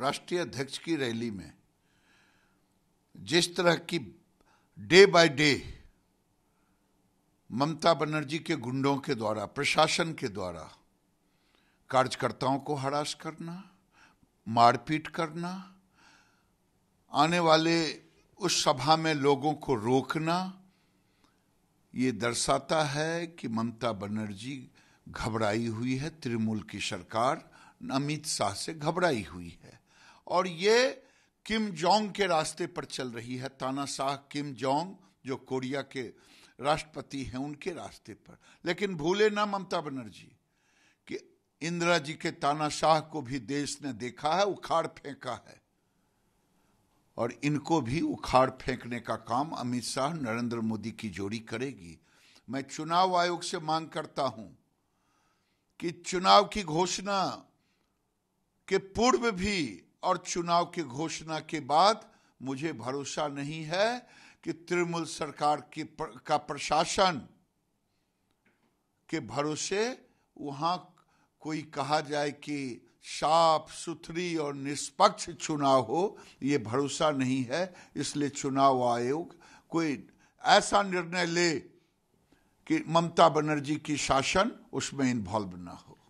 राष्ट्रीय अध्यक्ष की रैली में जिस तरह की day by day Mamata Banerjee के गुंडों के द्वारा प्रशासन के द्वारा कार्यकर्ताओं को हरास करना मारपीट करना आने वाले उस सभा में लोगों को रोकना ये दर्शाता है कि ममता बनर्जी घबराई हुई है तृणमूल की सरकार अमित शाह से घबराई हुई है और ये किम जोंग के रास्ते पर चल रही है तानाशाह किम जोंग जो कोरिया के राष्ट्रपति हैं उनके रास्ते पर लेकिन भूले ना ममता बनर्जी कि इंदिरा जी के तानाशाह को भी देश ने देखा है उखाड़ फेंका है और इनको भी उखाड़ फेंकने का काम अमित शाह नरेंद्र मोदी की जोड़ी करेगी मैं चुनाव आयोग से मांग करता हूं कि चुनाव की घोषणा के पूर्व भी और चुनाव की घोषणा के बाद मुझे भरोसा नहीं है कि तृणमूल सरकार की प्र, का प्रशासन के भरोसे वहां कोई कहा जाए कि साफ सुथरी और निष्पक्ष चुनाव हो ये भरोसा नहीं है इसलिए चुनाव आयोग कोई ऐसा निर्णय ले कि ममता बनर्जी की शासन उसमें इन्वॉल्व ना हो